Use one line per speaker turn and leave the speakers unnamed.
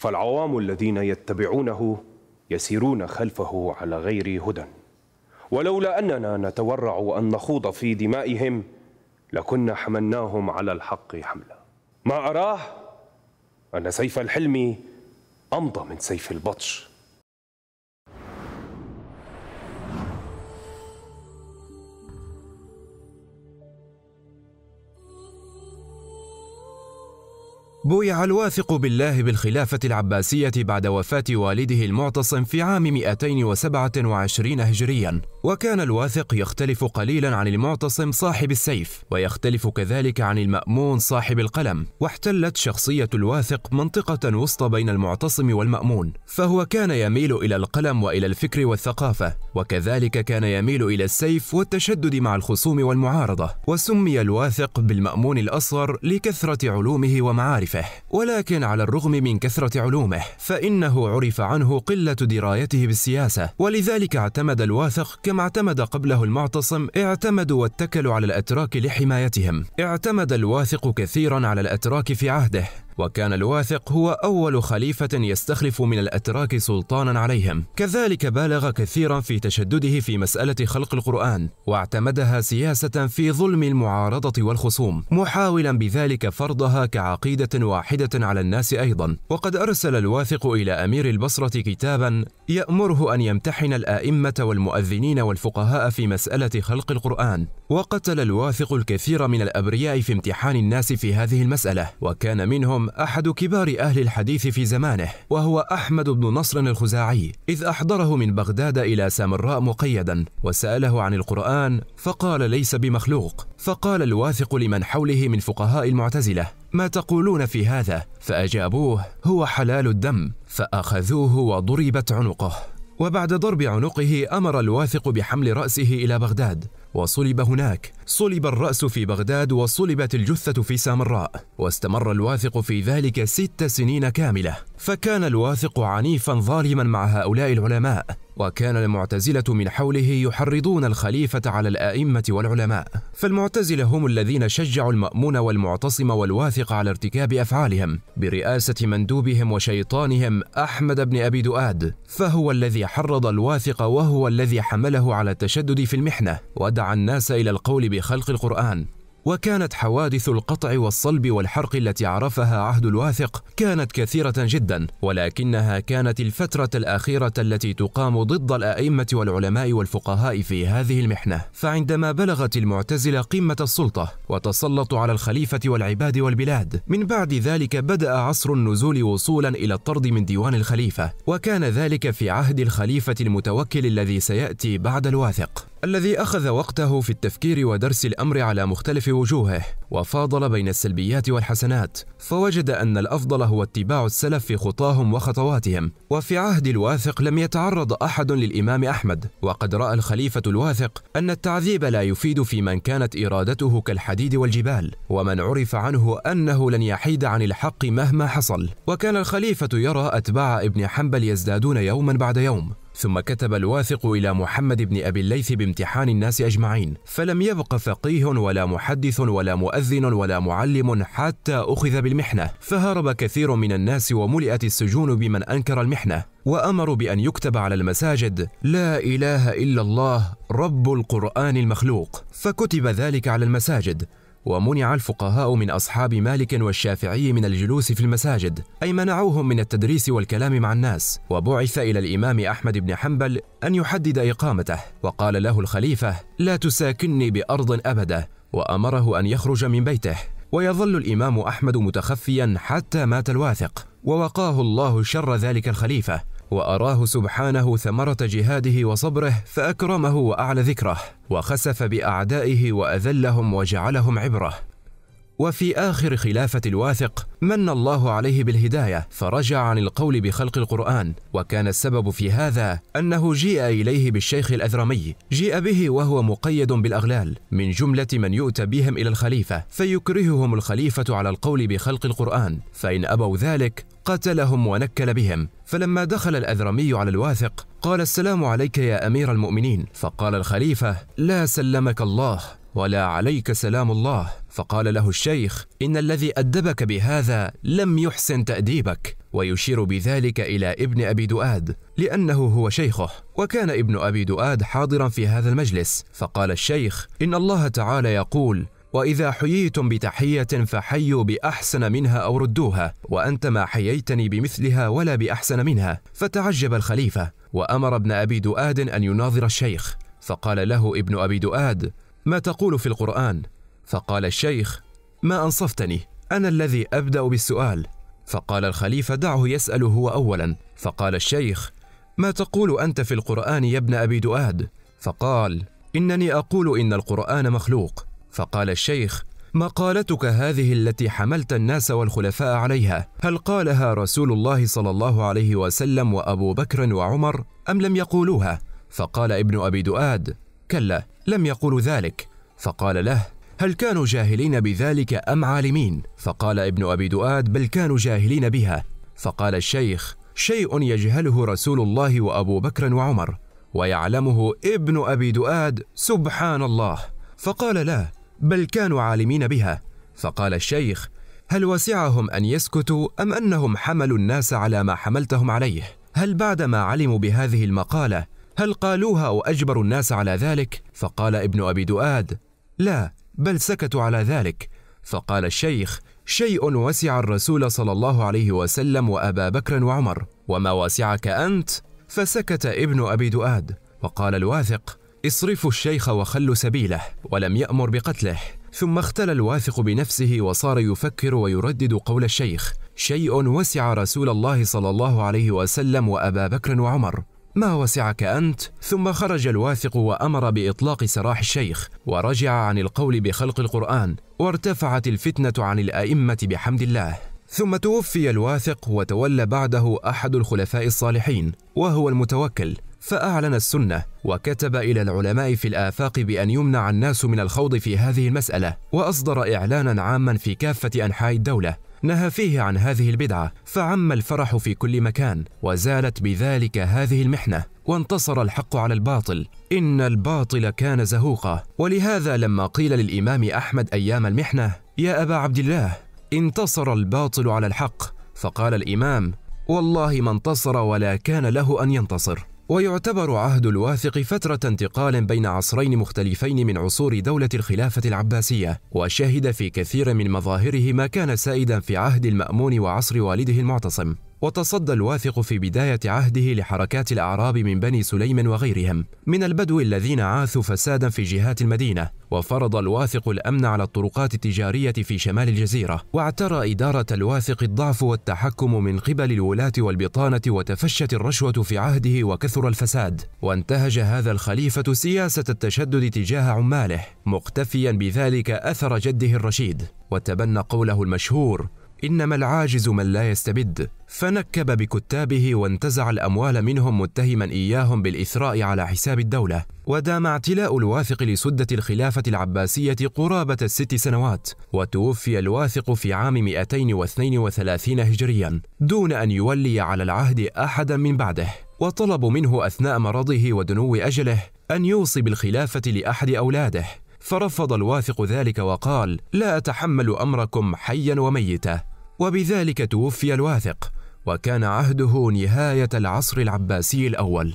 فالعوام الذين يتبعونه يسيرون خلفه على غير هدى ولولا أننا نتورع أن نخوض في دمائهم لكنا حملناهم على الحق حملا ما أراه أن سيف الحلم أمضى من سيف البطش بويع الواثق بالله بالخلافة العباسية بعد وفاة والده المعتصم في عام 227 هجرياً وكان الواثق يختلف قليلا عن المعتصم صاحب السيف ويختلف كذلك عن المأمون صاحب القلم واحتلت شخصية الواثق منطقة وسطى بين المعتصم والمأمون فهو كان يميل إلى القلم وإلى الفكر والثقافة وكذلك كان يميل إلى السيف والتشدد مع الخصوم والمعارضة وسمي الواثق بالمأمون الأصغر لكثرة علومه ومعارفه ولكن على الرغم من كثرة علومه فإنه عرف عنه قلة درايته بالسياسة ولذلك اعتمد الواثق كما اعتمد قبله المعتصم اعتمدوا واتكلوا على الأتراك لحمايتهم اعتمد الواثق كثيرا على الأتراك في عهده وكان الواثق هو أول خليفة يستخلف من الأتراك سلطانا عليهم كذلك بالغ كثيرا في تشدده في مسألة خلق القرآن واعتمدها سياسة في ظلم المعارضة والخصوم محاولا بذلك فرضها كعقيدة واحدة على الناس أيضا وقد أرسل الواثق إلى أمير البصرة كتابا يأمره أن يمتحن الآئمة والمؤذنين والفقهاء في مسألة خلق القرآن وقتل الواثق الكثير من الأبرياء في امتحان الناس في هذه المسألة وكان منهم أحد كبار أهل الحديث في زمانه وهو أحمد بن نصر الخزاعي إذ أحضره من بغداد إلى سامراء مقيدا وسأله عن القرآن فقال ليس بمخلوق فقال الواثق لمن حوله من فقهاء المعتزلة ما تقولون في هذا فأجابوه هو حلال الدم فأخذوه وضربت عنقه وبعد ضرب عنقه امر الواثق بحمل راسه الى بغداد وصلب هناك صلب الرأس في بغداد وصلبت الجثة في سامراء واستمر الواثق في ذلك ست سنين كاملة فكان الواثق عنيفا ظالما مع هؤلاء العلماء وكان المعتزلة من حوله يحرضون الخليفة على الآئمة والعلماء فالمعتزلة هم الذين شجعوا المأمون والمعتصم والواثق على ارتكاب أفعالهم برئاسة مندوبهم وشيطانهم أحمد بن أبي دؤاد فهو الذي حرض الواثق وهو الذي حمله على التشدد في المحنة ودعا الناس إلى القول بخلق القرآن وكانت حوادث القطع والصلب والحرق التي عرفها عهد الواثق كانت كثيرة جدا ولكنها كانت الفترة الأخيرة التي تقام ضد الأئمة والعلماء والفقهاء في هذه المحنة فعندما بلغت المعتزلة قمة السلطة وتسلطوا على الخليفة والعباد والبلاد من بعد ذلك بدأ عصر النزول وصولا إلى الطرد من ديوان الخليفة وكان ذلك في عهد الخليفة المتوكل الذي سيأتي بعد الواثق الذي أخذ وقته في التفكير ودرس الأمر على مختلف وجوهه وفاضل بين السلبيات والحسنات فوجد أن الأفضل هو اتباع السلف في خطاهم وخطواتهم وفي عهد الواثق لم يتعرض أحد للإمام أحمد وقد رأى الخليفة الواثق أن التعذيب لا يفيد في من كانت إرادته كالحديد والجبال ومن عرف عنه أنه لن يحيد عن الحق مهما حصل وكان الخليفة يرى أتباع ابن حنبل يزدادون يوما بعد يوم ثم كتب الواثق إلى محمد بن أبي الليث بامتحان الناس أجمعين فلم يبق فقيه ولا محدث ولا مؤذن ولا معلم حتى أخذ بالمحنة فهرب كثير من الناس وملئت السجون بمن أنكر المحنة وأمروا بأن يكتب على المساجد لا إله إلا الله رب القرآن المخلوق فكتب ذلك على المساجد ومنع الفقهاء من أصحاب مالك والشافعي من الجلوس في المساجد أي منعوهم من التدريس والكلام مع الناس وبعث إلى الإمام أحمد بن حنبل أن يحدد إقامته وقال له الخليفة لا تساكني بأرض أبدا وأمره أن يخرج من بيته ويظل الإمام أحمد متخفيا حتى مات الواثق ووقاه الله شر ذلك الخليفة وأراه سبحانه ثمرة جهاده وصبره فأكرمه وأعلى ذكره وخسف بأعدائه وأذلهم وجعلهم عبرة وفي آخر خلافة الواثق من الله عليه بالهداية فرجع عن القول بخلق القرآن وكان السبب في هذا أنه جيء إليه بالشيخ الأذرمي جيء به وهو مقيد بالأغلال من جملة من يؤتى بهم إلى الخليفة فيكرههم الخليفة على القول بخلق القرآن فإن أبوا ذلك قاتلهم ونكل بهم فلما دخل الأذرمي على الواثق قال السلام عليك يا أمير المؤمنين فقال الخليفة لا سلمك الله ولا عليك سلام الله فقال له الشيخ إن الذي أدبك بهذا لم يحسن تأديبك ويشير بذلك إلى ابن أبي دؤاد لأنه هو شيخه وكان ابن أبي دؤاد حاضرا في هذا المجلس فقال الشيخ إن الله تعالى يقول واذا حييتم بتحيه فحيوا باحسن منها او ردوها وانت ما حييتني بمثلها ولا باحسن منها فتعجب الخليفه وامر ابن ابي دؤاد ان يناظر الشيخ فقال له ابن ابي دؤاد ما تقول في القران فقال الشيخ ما انصفتني انا الذي ابدا بالسؤال فقال الخليفه دعه يسال هو اولا فقال الشيخ ما تقول انت في القران يا ابن ابي دؤاد فقال انني اقول ان القران مخلوق فقال الشيخ مقالتك هذه التي حملت الناس والخلفاء عليها هل قالها رسول الله صلى الله عليه وسلم وابو بكر وعمر ام لم يقولوها فقال ابن ابي دؤاد كلا لم يقولوا ذلك فقال له هل كانوا جاهلين بذلك ام عالمين فقال ابن ابي دؤاد بل كانوا جاهلين بها فقال الشيخ شيء يجهله رسول الله وابو بكر وعمر ويعلمه ابن ابي دؤاد سبحان الله فقال له بل كانوا عالمين بها فقال الشيخ هل وسعهم ان يسكتوا ام انهم حملوا الناس على ما حملتهم عليه هل بعدما علموا بهذه المقاله هل قالوها واجبروا الناس على ذلك فقال ابن ابي دؤاد لا بل سكتوا على ذلك فقال الشيخ شيء وسع الرسول صلى الله عليه وسلم وابا بكر وعمر وما وسعك انت فسكت ابن ابي دؤاد وقال الواثق اصرفوا الشيخ وخلوا سبيله ولم يأمر بقتله ثم اختل الواثق بنفسه وصار يفكر ويردد قول الشيخ شيء وسع رسول الله صلى الله عليه وسلم وأبا بكر وعمر ما وسعك أنت؟ ثم خرج الواثق وأمر بإطلاق سراح الشيخ ورجع عن القول بخلق القرآن وارتفعت الفتنة عن الأئمة بحمد الله ثم توفي الواثق وتولى بعده أحد الخلفاء الصالحين وهو المتوكل فأعلن السنة وكتب إلى العلماء في الآفاق بأن يمنع الناس من الخوض في هذه المسألة وأصدر إعلانا عاما في كافة أنحاء الدولة نهى فيه عن هذه البدعة فعم الفرح في كل مكان وزالت بذلك هذه المحنة وانتصر الحق على الباطل إن الباطل كان زهوقا ولهذا لما قيل للإمام أحمد أيام المحنة يا أبا عبد الله انتصر الباطل على الحق فقال الإمام والله ما انتصر ولا كان له أن ينتصر ويعتبر عهد الواثق فترة انتقال بين عصرين مختلفين من عصور دولة الخلافة العباسية، وشهد في كثير من مظاهره ما كان سائدا في عهد المأمون وعصر والده المعتصم، وتصدى الواثق في بداية عهده لحركات الأعراب من بني سليم وغيرهم من البدو الذين عاثوا فسادا في جهات المدينة وفرض الواثق الأمن على الطرقات التجارية في شمال الجزيرة واعترى إدارة الواثق الضعف والتحكم من قبل الولاة والبطانة وتفشت الرشوة في عهده وكثر الفساد وانتهج هذا الخليفة سياسة التشدد تجاه عماله مقتفيا بذلك أثر جده الرشيد وتبنى قوله المشهور انما العاجز من لا يستبد فنكب بكتابه وانتزع الاموال منهم متهما اياهم بالاثراء على حساب الدوله ودام اعتلاء الواثق لسده الخلافه العباسيه قرابه الست سنوات وتوفي الواثق في عام 232 هجريا دون ان يولي على العهد احدا من بعده وطلبوا منه اثناء مرضه ودنو اجله ان يوصي بالخلافه لاحد اولاده فرفض الواثق ذلك وقال لا اتحمل امركم حيا وميتا وبذلك توفي الواثق وكان عهده نهايه العصر العباسي الاول